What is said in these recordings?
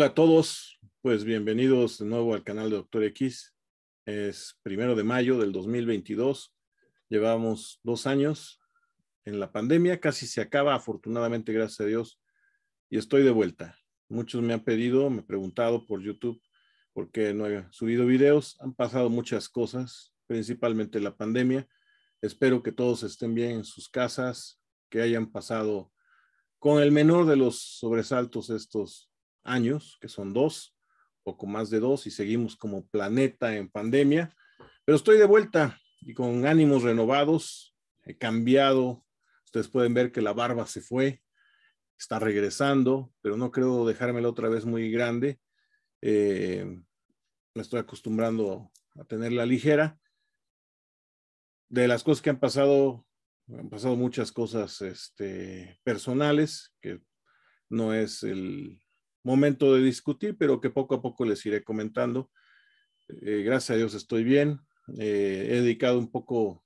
Hola a todos, pues bienvenidos de nuevo al canal de Doctor X. Es primero de mayo del 2022. Llevamos dos años en la pandemia, casi se acaba, afortunadamente, gracias a Dios, y estoy de vuelta. Muchos me han pedido, me han preguntado por YouTube por qué no he subido videos. Han pasado muchas cosas, principalmente la pandemia. Espero que todos estén bien en sus casas, que hayan pasado con el menor de los sobresaltos estos años, que son dos, poco más de dos, y seguimos como planeta en pandemia. Pero estoy de vuelta y con ánimos renovados, he cambiado. Ustedes pueden ver que la barba se fue, está regresando, pero no creo dejármela otra vez muy grande. Eh, me estoy acostumbrando a tenerla ligera. De las cosas que han pasado, han pasado muchas cosas este, personales, que no es el, momento de discutir, pero que poco a poco les iré comentando. Eh, gracias a Dios estoy bien. Eh, he dedicado un poco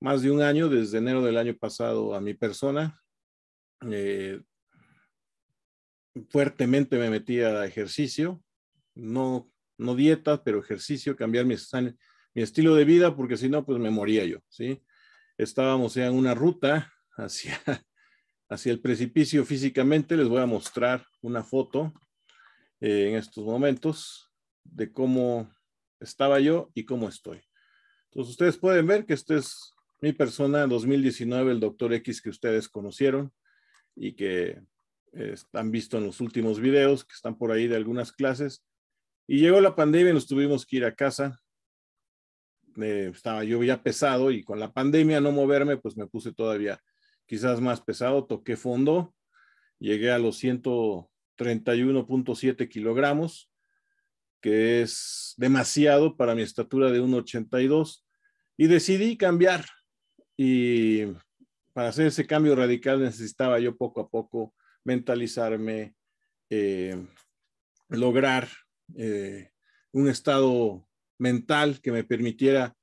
más de un año, desde enero del año pasado, a mi persona. Eh, fuertemente me metí a ejercicio, no, no dietas, pero ejercicio, cambiar mi, mi estilo de vida, porque si no, pues me moría yo, ¿sí? Estábamos ya en una ruta hacia hacia el precipicio físicamente. Les voy a mostrar una foto eh, en estos momentos de cómo estaba yo y cómo estoy. Entonces ustedes pueden ver que esta es mi persona en 2019, el doctor X que ustedes conocieron y que eh, han visto en los últimos videos, que están por ahí de algunas clases. Y llegó la pandemia y nos tuvimos que ir a casa. Eh, estaba yo ya pesado y con la pandemia no moverme, pues me puse todavía quizás más pesado, toqué fondo, llegué a los 131.7 kilogramos, que es demasiado para mi estatura de 1,82, y decidí cambiar. Y para hacer ese cambio radical necesitaba yo poco a poco mentalizarme, eh, lograr eh, un estado mental que me permitiera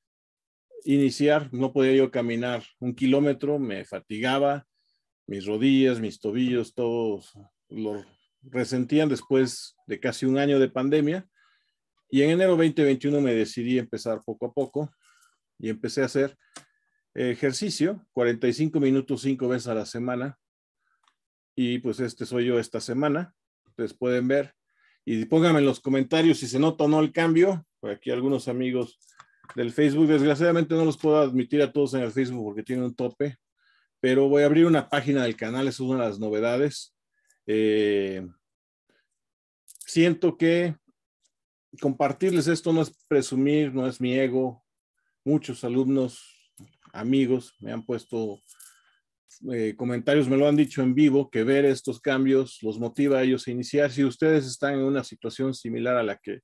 iniciar, no podía yo caminar un kilómetro, me fatigaba, mis rodillas, mis tobillos, todos lo resentían después de casi un año de pandemia. Y en enero 2021 me decidí empezar poco a poco y empecé a hacer ejercicio, 45 minutos, cinco veces a la semana. Y pues este soy yo esta semana. Ustedes pueden ver. Y pónganme en los comentarios si se nota o no el cambio. Por aquí algunos amigos del Facebook. Desgraciadamente no los puedo admitir a todos en el Facebook porque tiene un tope, pero voy a abrir una página del canal, eso es una de las novedades. Eh, siento que compartirles esto no es presumir, no es mi ego. Muchos alumnos, amigos, me han puesto eh, comentarios, me lo han dicho en vivo, que ver estos cambios los motiva a ellos a iniciar. Si ustedes están en una situación similar a la que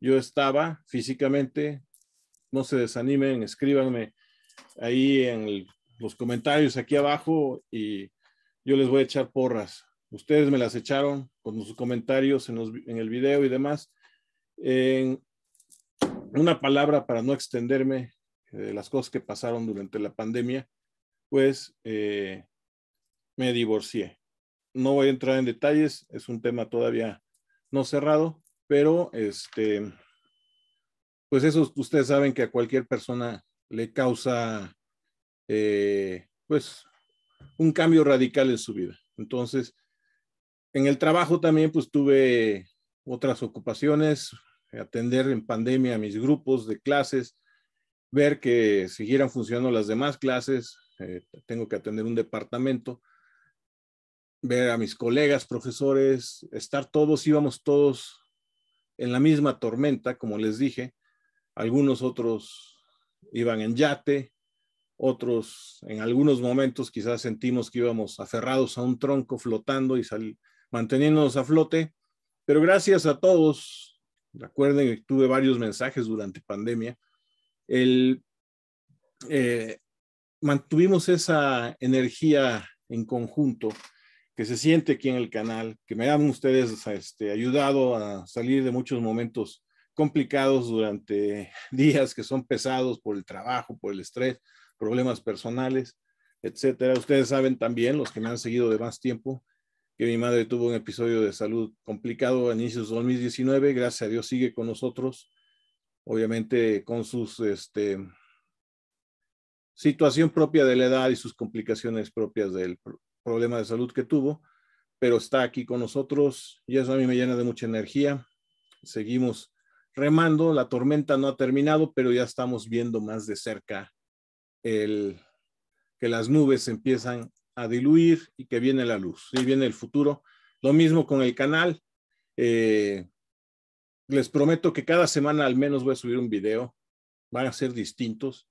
yo estaba físicamente, no se desanimen, escríbanme ahí en los comentarios aquí abajo y yo les voy a echar porras. Ustedes me las echaron con sus comentarios en, el video y demás. En una palabra para no extenderme eh, de las cosas que pasaron durante la pandemia, pues eh, me divorcié. No voy a entrar en detalles, es un tema todavía no cerrado, pero este pues eso ustedes saben que a cualquier persona le causa, eh, pues, un cambio radical en su vida. Entonces, en el trabajo también, pues, tuve otras ocupaciones, atender en pandemia a mis grupos de clases, ver que siguieran funcionando las demás clases, eh, tengo que atender un departamento, ver a mis colegas, profesores, estar todos, íbamos todos en la misma tormenta, como les dije, algunos otros iban en yate, otros en algunos momentos quizás sentimos que íbamos aferrados a un tronco flotando y manteniéndonos a flote, pero gracias a todos, recuerden que tuve varios mensajes durante pandemia, el, eh, mantuvimos esa energía en conjunto que se siente aquí en el canal, que me han ustedes este, ayudado a salir de muchos momentos complicados durante días que son pesados por el trabajo, por el estrés, problemas personales, etcétera. Ustedes saben también, los que me han seguido de más tiempo, que mi madre tuvo un episodio de salud complicado a inicios de 2019. Gracias a Dios sigue con nosotros, obviamente con sus este, situación propia de la edad y sus complicaciones propias del problema de salud que tuvo, pero está aquí con nosotros y eso a mí me llena de mucha energía. Seguimos remando, la tormenta no ha terminado, pero ya estamos viendo más de cerca el, que las nubes empiezan a diluir y que viene la luz, y viene el futuro. Lo mismo con el canal. Eh, les prometo que cada semana al menos voy a subir un video. Van a ser distintos.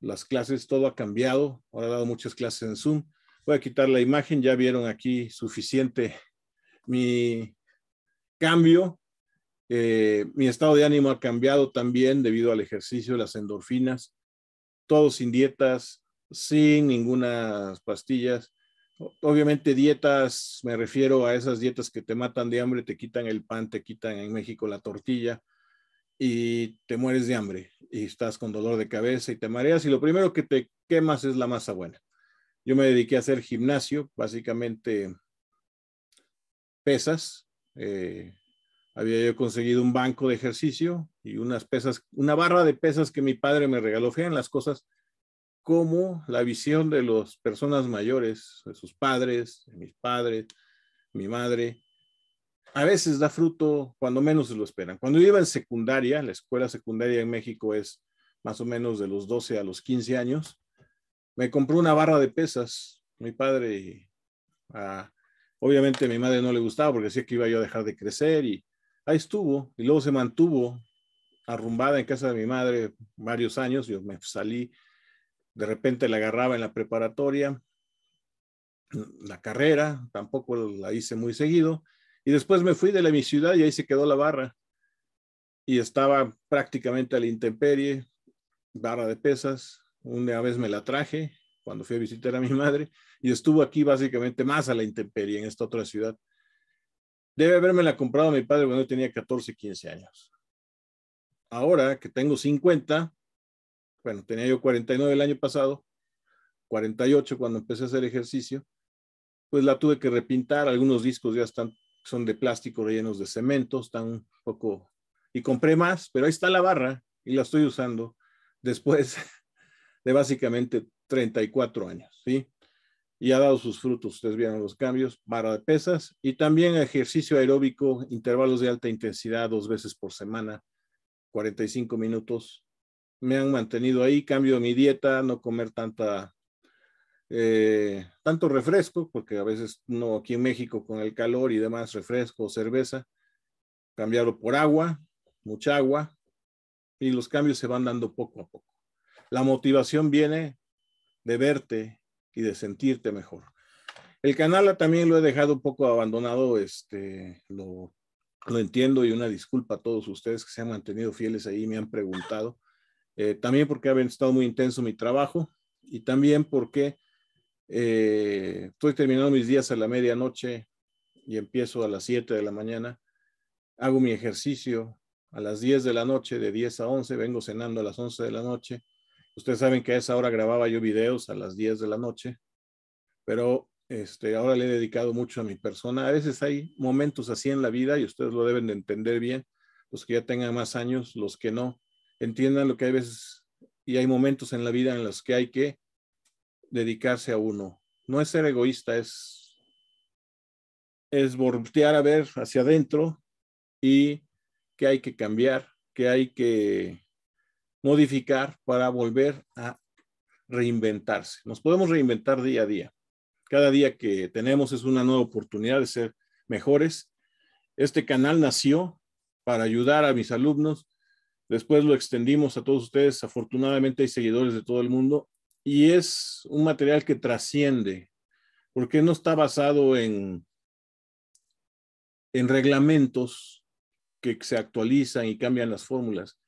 Las clases, todo ha cambiado. Ahora he dado muchas clases en Zoom. Voy a quitar la imagen. Ya vieron aquí suficiente mi cambio. Eh, mi estado de ánimo ha cambiado también debido al ejercicio, las endorfinas, todo sin dietas, sin ninguna pastillas. Obviamente dietas, me refiero a esas dietas que te matan de hambre, te quitan el pan, te quitan en México la tortilla y te mueres de hambre y estás con dolor de cabeza y te mareas y lo primero que te quemas es la masa buena. Yo me dediqué a hacer gimnasio, básicamente pesas, eh, había yo conseguido un banco de ejercicio y unas pesas, una barra de pesas que mi padre me regaló. Fíjense las cosas como la visión de las personas mayores, de sus padres, de mis padres, mi madre, a veces da fruto cuando menos se lo esperan. Cuando yo iba en secundaria, la escuela secundaria en México es más o menos de los 12 a los 15 años, me compró una barra de pesas, mi padre, ah, obviamente a mi madre no le gustaba porque decía que iba yo a dejar de crecer y, ahí estuvo y luego se mantuvo arrumbada en casa de mi madre varios años, yo me salí, de repente la agarraba en la preparatoria, la carrera, tampoco la hice muy seguido, y después me fui de la, mi ciudad y ahí se quedó la barra, y estaba prácticamente a la intemperie, barra de pesas, una vez me la traje cuando fui a visitar a mi madre, y estuvo aquí básicamente más a la intemperie en esta otra ciudad. Debe la comprado mi padre cuando tenía 14, 15 años. Ahora que tengo 50, bueno, tenía yo 49 el año pasado, 48 cuando empecé a hacer ejercicio, pues la tuve que repintar. Algunos discos ya están, son de plástico rellenos de cemento, están un poco... Y compré más, pero ahí está la barra y la estoy usando después de básicamente 34 años, ¿sí? y ha dado sus frutos. Ustedes vieron los cambios, vara de pesas y también ejercicio aeróbico, intervalos de alta intensidad dos veces por semana, 45 minutos. Me han mantenido ahí, cambio mi dieta, no comer tanta, eh, tanto refresco, porque a veces no aquí en México con el calor y demás, refresco, cerveza, cambiarlo por agua, mucha agua, y los cambios se van dando poco a poco. La motivación viene de verte, y de sentirte mejor. El canal también lo he dejado un poco abandonado, este, lo, entiendo y una disculpa a todos ustedes que se han mantenido fieles ahí me han preguntado. Eh, también porque ha estado muy intenso mi trabajo y también porque eh, estoy terminando mis días a la medianoche y empiezo a las 7 de la mañana. Hago mi ejercicio a las 10 de la noche, de 10 a 11, vengo cenando a las 11 de la noche Ustedes saben que a esa hora grababa yo videos a las 10 de la noche, pero este, ahora le he dedicado mucho a mi persona. A veces hay momentos así en la vida y ustedes lo deben de entender bien, los que ya tengan más años, los que no, entiendan lo que hay veces y hay momentos en la vida en los que hay que dedicarse a uno. No es ser egoísta, es, es voltear a ver hacia adentro y que hay que cambiar, que hay que modificar para volver a reinventarse. Nos podemos reinventar día a día. Cada día que tenemos es una nueva oportunidad de ser mejores. Este canal nació para ayudar a mis alumnos. Después lo extendimos a todos ustedes. Afortunadamente hay seguidores de todo el mundo y es un material que trasciende porque no está basado en, en reglamentos que se actualizan y cambian las fórmulas.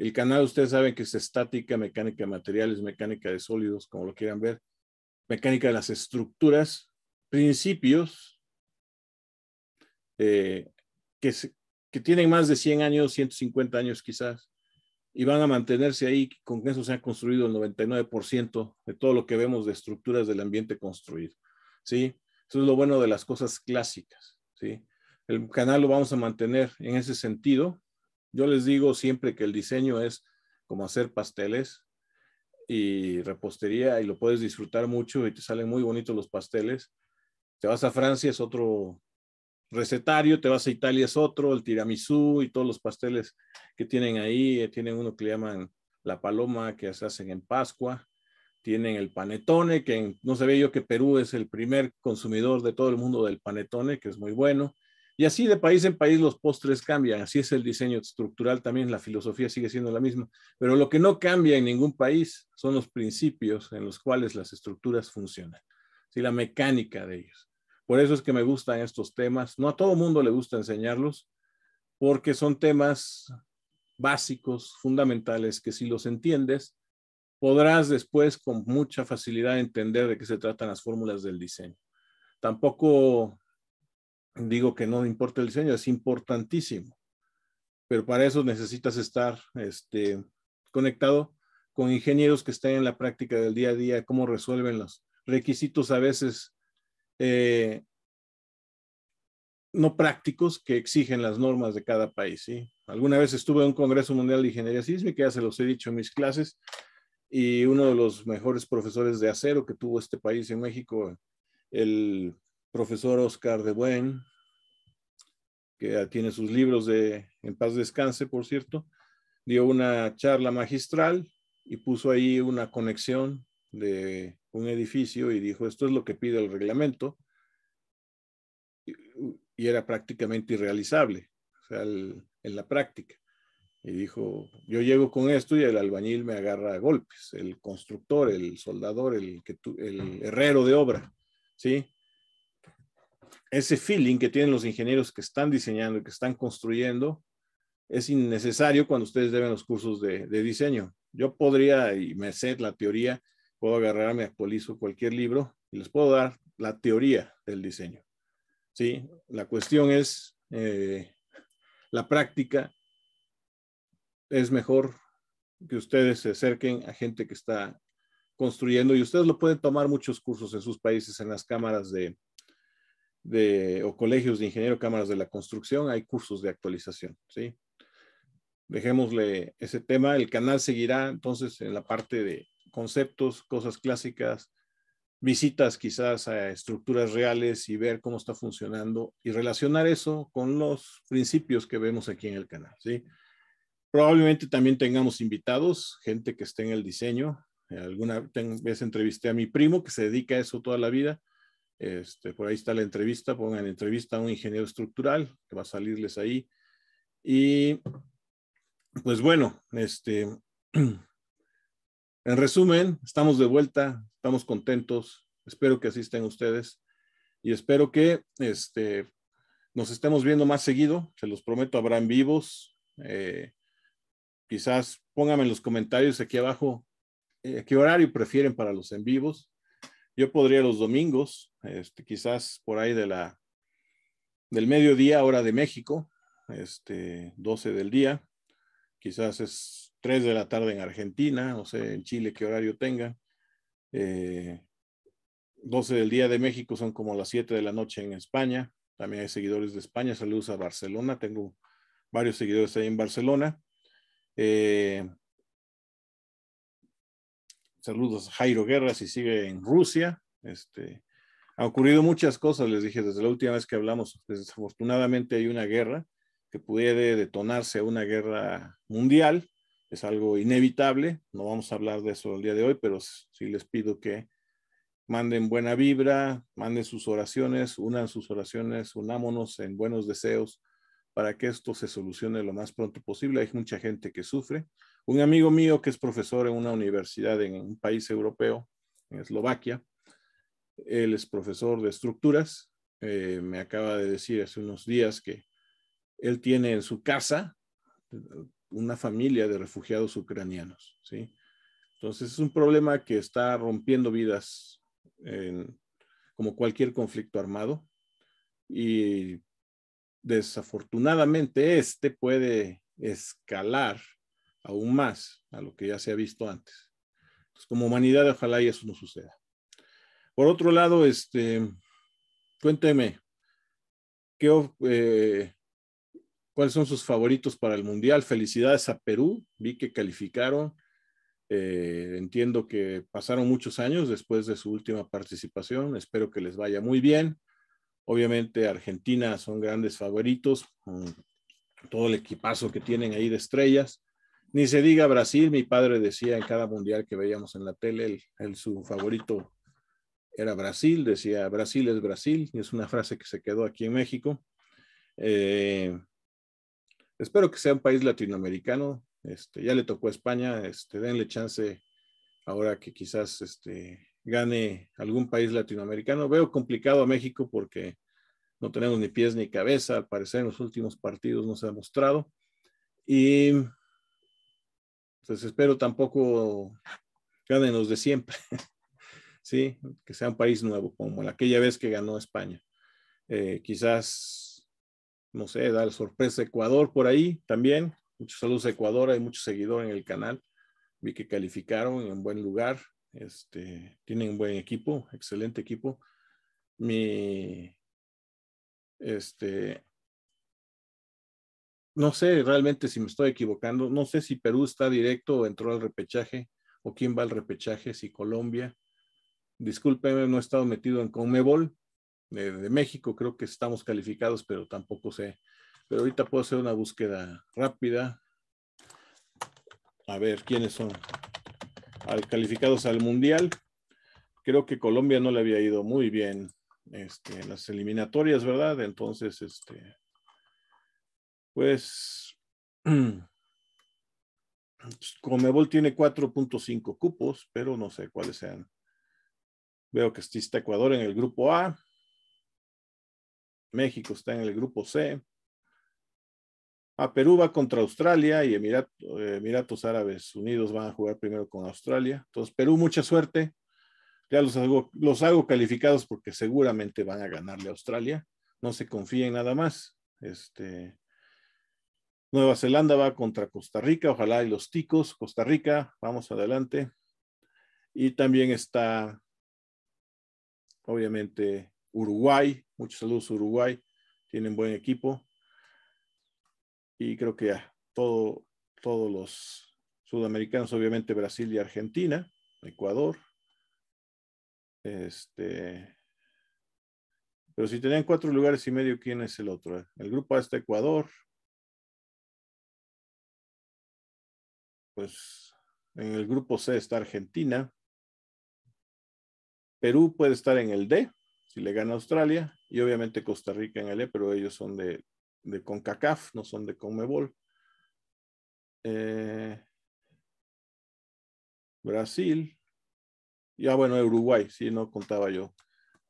El canal, ustedes saben que es estática, mecánica de materiales, mecánica de sólidos, como lo quieran ver, mecánica de las estructuras, principios eh, que, que tienen más de 100 años, 150 años quizás, y van a mantenerse ahí. Con eso se ha construido el 99% de todo lo que vemos de estructuras del ambiente construido. ¿sí? Eso es lo bueno de las cosas clásicas. ¿sí? El canal lo vamos a mantener en ese sentido yo les digo siempre que el diseño es como hacer pasteles y repostería y lo puedes disfrutar mucho y te salen muy bonitos los pasteles. Te vas a Francia, es otro recetario, te vas a Italia, es otro, el tiramisú y todos los pasteles que tienen ahí. Eh, tienen uno que le llaman la paloma que se hacen en Pascua. Tienen el panetone, que no sabía yo que Perú es el primer consumidor de todo el mundo del panetone, que es muy bueno. Y así de país en país los postres cambian, así es el diseño estructural también, la filosofía sigue siendo la misma, pero lo que no cambia en ningún país son los principios en los cuales las estructuras funcionan, ¿sí? la mecánica de ellos. Por eso es que me gustan estos temas, no a todo mundo le gusta enseñarlos, porque son temas básicos, fundamentales, que si los entiendes, podrás después con mucha facilidad entender de qué se tratan las fórmulas del diseño. Tampoco digo que no importa el diseño, es importantísimo. Pero para eso necesitas estar este, conectado con ingenieros que estén en la práctica del día a día, cómo resuelven los requisitos a veces eh, no prácticos que exigen las normas de cada país. Alguna vez estuve en un Congreso Mundial de Ingeniería Sísmica, ya se los he dicho en mis clases, y uno de los mejores profesores de acero que tuvo este país en México, el profesor Oscar de Buen, que tiene sus libros de En paz descanse, por cierto, dio una charla magistral y puso ahí una conexión de un edificio y dijo, esto es lo que pide el reglamento, y era prácticamente irrealizable, en la práctica. Y dijo, yo llego con esto y el albañil me agarra a golpes, el constructor, el soldador, el, que el herrero de obra, ¿sí? ese feeling que tienen los ingenieros que están diseñando y que están construyendo es innecesario cuando ustedes deben los cursos de, diseño. Yo podría, y me sé la teoría, puedo agarrarme, a polizo cualquier libro y les puedo dar la teoría del diseño. ¿Sí? La cuestión es, eh, la práctica es mejor que ustedes se acerquen a gente que está construyendo y ustedes lo pueden tomar muchos cursos en sus países, en las cámaras de, o colegios de ingeniero cámaras de la construcción, hay cursos de actualización, ¿sí? Dejémosle ese tema, el canal seguirá entonces en la parte de conceptos, cosas clásicas, visitas quizás a estructuras reales y ver cómo está funcionando y relacionar eso con los principios que vemos aquí en el canal, ¿sí? Probablemente también tengamos invitados, gente que esté en el diseño. Alguna vez entrevisté a mi primo que se dedica a eso toda la vida este, por ahí está la entrevista, pongan entrevista a un ingeniero estructural, que va a salirles ahí. Y pues bueno, este, en resumen, estamos de vuelta, estamos contentos, espero que asisten ustedes y espero que este, nos estemos viendo más seguido, se los prometo, habrán vivos. Eh, quizás pónganme en los comentarios aquí abajo eh, qué horario prefieren para los en vivos yo podría los domingos, este, quizás por ahí de la, del mediodía, hora de México, este, 12 del día, quizás es 3 de la tarde en Argentina, no sé en Chile qué horario tenga. Eh, doce 12 del día de México son como las 7 de la noche en España. También hay seguidores de España. Saludos a Barcelona. Tengo varios seguidores ahí en Barcelona. Eh, Saludos Jairo Guerra, si sigue en Rusia. Este, ha ocurrido muchas cosas, les dije desde la última vez que hablamos. Desafortunadamente hay una guerra que puede detonarse una guerra mundial. Es algo inevitable. No vamos a hablar de eso el día de hoy, pero sí les pido que manden buena vibra, manden sus oraciones, unan sus oraciones, unámonos en buenos deseos para que esto se solucione lo más pronto posible. Hay mucha gente que sufre. Un amigo mío que es profesor en una universidad en un país europeo, en Eslovaquia, él es profesor de estructuras, eh, me acaba de decir hace unos días que él tiene en su casa eh, una familia de refugiados ucranianos, ¿sí? Entonces es un problema que está rompiendo vidas como cualquier conflicto armado y desafortunadamente este puede escalar aún más a lo que ya se ha visto antes. como humanidad, ojalá y eso no suceda. Por otro lado, este, cuénteme, eh, ¿cuáles son sus favoritos para el Mundial? Felicidades a Perú, vi que calificaron. Eh, entiendo que pasaron muchos años después de su última participación. Espero que les vaya muy bien. Obviamente Argentina son grandes favoritos, con todo el equipazo que tienen ahí de estrellas. Ni se diga Brasil, mi padre decía en cada mundial que veíamos en la tele, el, su favorito era Brasil, decía Brasil es Brasil, y es una frase que se quedó aquí en México. Eh, espero que sea un país latinoamericano, este, ya le tocó a España, este, denle chance ahora que quizás este, gane algún país latinoamericano. Veo complicado a México porque no tenemos ni pies ni cabeza, al parecer en los últimos partidos no se ha mostrado. Y entonces pues, espero tampoco ganen los de siempre, ¿sí? Que sea un país nuevo, como la aquella vez que ganó España. Eh, quizás, no sé, da la sorpresa Ecuador por ahí también. Muchos saludos a Ecuador, hay muchos seguidores en el canal. Vi que calificaron en buen lugar. Este, tienen un buen equipo, excelente equipo. Mi, este, no sé realmente si me estoy equivocando, no sé si Perú está directo o entró al repechaje, o quién va al repechaje, si Colombia. Discúlpeme, no he estado metido en Conmebol de, México, creo que estamos calificados, pero tampoco sé. Pero ahorita puedo hacer una búsqueda rápida. A ver, ¿quiénes son? calificados al Mundial. Creo que Colombia no le había ido muy bien este, en las eliminatorias, ¿verdad? Entonces, este, pues, pues Comebol tiene 4.5 cupos, pero no sé cuáles sean. Veo que está Ecuador en el grupo A. México está en el grupo C. A ah, Perú va contra Australia y Emiratos Árabes Unidos van a jugar primero con Australia. Entonces, Perú, mucha suerte. Ya los hago, los hago calificados porque seguramente van a ganarle a Australia. No se confíen nada más. Este, Nueva Zelanda va contra Costa Rica, ojalá y los ticos, Costa Rica, vamos adelante. Y también está, obviamente, Uruguay, muchos saludos Uruguay, tienen buen equipo. Y creo que ya, todo, todos los sudamericanos, obviamente Brasil y Argentina, Ecuador. Este, pero si tenían cuatro lugares y medio, ¿quién es el otro? El grupo A está Ecuador, pues en el grupo C está Argentina. Perú puede estar en el D, si le gana Australia, y obviamente Costa Rica en el E, pero ellos son de, de CONCACAF, no son de CONMEBOL. Eh, Brasil. Ya bueno, Uruguay, si no contaba yo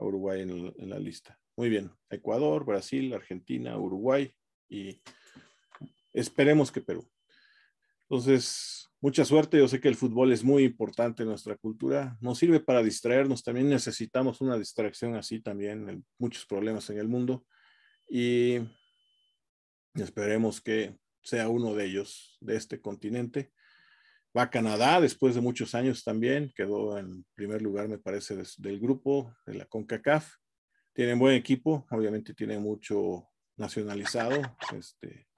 a Uruguay en la lista. Muy bien, Ecuador, Brasil, Argentina, Uruguay y esperemos que Perú. Entonces, mucha suerte. Yo sé que el fútbol es muy importante en nuestra cultura. Nos sirve para distraernos. También necesitamos una distracción así también. En muchos problemas en el mundo. Y esperemos que sea uno de ellos de este continente. Va a Canadá después de muchos años también. Quedó en primer lugar, me parece, del grupo de la CONCACAF. Tienen buen equipo. Obviamente tiene mucho nacionalizado. Este,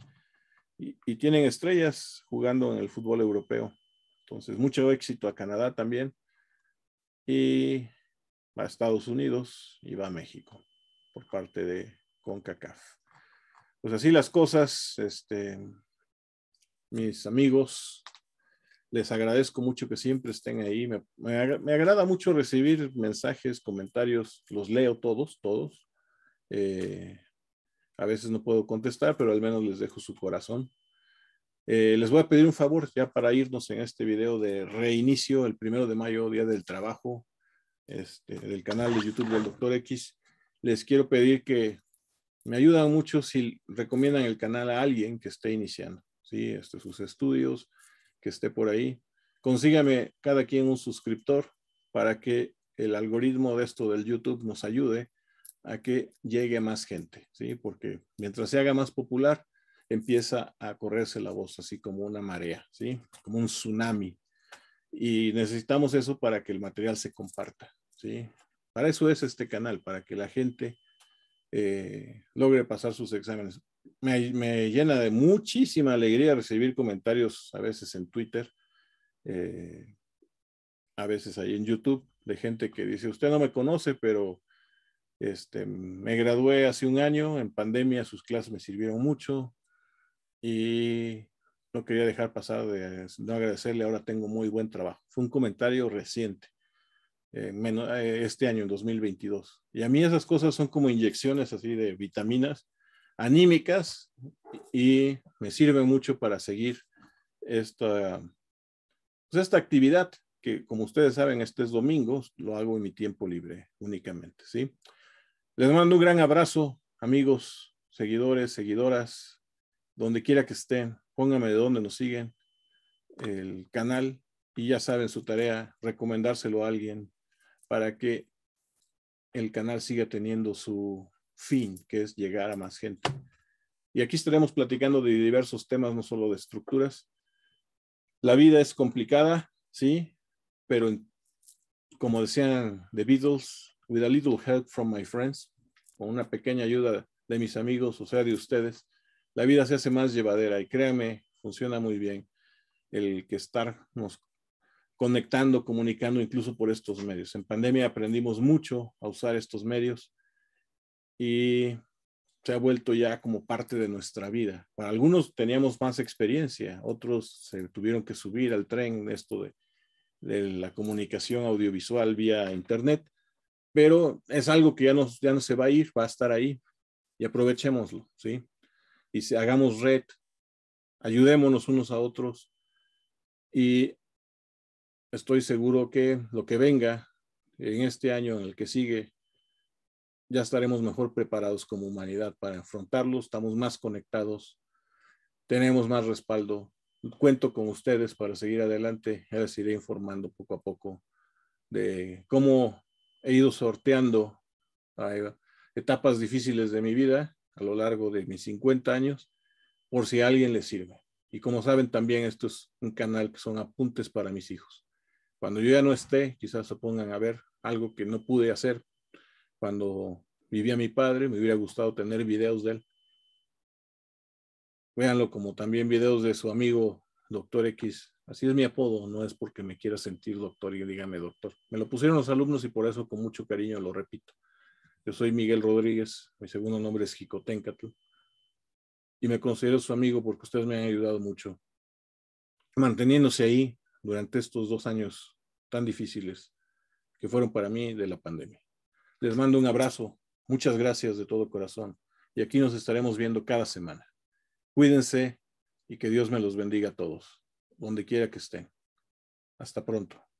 y, tienen estrellas jugando en el fútbol europeo. Entonces, mucho éxito a Canadá también. Y va a Estados Unidos y va a México por parte de CONCACAF. Pues así las cosas, este, mis amigos, les agradezco mucho que siempre estén ahí. Me, agrada mucho recibir mensajes, comentarios, los leo todos, todos. Eh, a veces no puedo contestar, pero al menos les dejo su corazón. Eh, les voy a pedir un favor ya para irnos en este video de reinicio el primero de mayo, Día del Trabajo, este, del canal de YouTube del Doctor X. Les quiero pedir que me ayudan mucho si recomiendan el canal a alguien que esté iniciando, ¿sí? Este, sus estudios, que esté por ahí. Consígame cada quien un suscriptor para que el algoritmo de esto del YouTube nos ayude a que llegue más gente, ¿sí? Porque mientras se haga más popular, empieza a correrse la voz, así como una marea, ¿sí? Como un tsunami. Y necesitamos eso para que el material se comparta, ¿sí? Para eso es este canal, para que la gente eh, logre pasar sus exámenes. Me, llena de muchísima alegría recibir comentarios a veces en Twitter, eh, a veces ahí en YouTube, de gente que dice, usted no me conoce, pero este, me gradué hace un año, en pandemia sus clases me sirvieron mucho y no quería dejar pasar de no agradecerle, ahora tengo muy buen trabajo. Fue un comentario reciente, eh, eh, este año, en 2022. Y a mí esas cosas son como inyecciones así de vitaminas anímicas y me sirven mucho para seguir esta, pues, esta actividad que como ustedes saben, este es domingo, lo hago en mi tiempo libre únicamente, ¿sí? Les mando un gran abrazo, amigos, seguidores, seguidoras, donde quiera que estén, pónganme de dónde nos siguen el canal y ya saben su tarea, recomendárselo a alguien para que el canal siga teniendo su fin, que es llegar a más gente. Y aquí estaremos platicando de diversos temas, no solo de estructuras. La vida es complicada, sí, pero como decían The Beatles, with a little help from my friends, con una pequeña ayuda de mis amigos, o sea, de ustedes, la vida se hace más llevadera y créanme, funciona muy bien el que estarnos conectando, comunicando incluso por estos medios. En pandemia aprendimos mucho a usar estos medios y se ha vuelto ya como parte de nuestra vida. Para algunos teníamos más experiencia, otros se tuvieron que subir al tren esto de la comunicación audiovisual vía internet pero es algo que ya no, ya no se va a ir, va a estar ahí y aprovechémoslo, ¿sí? Y si, hagamos red, ayudémonos unos a otros y estoy seguro que lo que venga en este año, en el que sigue, ya estaremos mejor preparados como humanidad para enfrentarlo estamos más conectados, tenemos más respaldo. Cuento con ustedes para seguir adelante, ya les iré informando poco a poco de cómo he ido sorteando etapas difíciles de mi vida a lo largo de mis 50 años, por si a alguien le sirve. Y como saben también, esto es un canal que son apuntes para mis hijos. Cuando yo ya no esté, quizás se pongan a ver algo que no pude hacer. Cuando vivía mi padre, me hubiera gustado tener videos de él. Véanlo como también videos de su amigo Doctor X Así es mi apodo, no es porque me quiera sentir doctor y dígame doctor. Me lo pusieron los alumnos y por eso con mucho cariño lo repito. Yo soy Miguel Rodríguez, mi segundo nombre es Jicotencatl y me considero su amigo porque ustedes me han ayudado mucho manteniéndose ahí durante estos dos años tan difíciles que fueron para mí de la pandemia. Les mando un abrazo, muchas gracias de todo corazón y aquí nos estaremos viendo cada semana. Cuídense y que Dios me los bendiga a todos donde quiera que estén. Hasta pronto.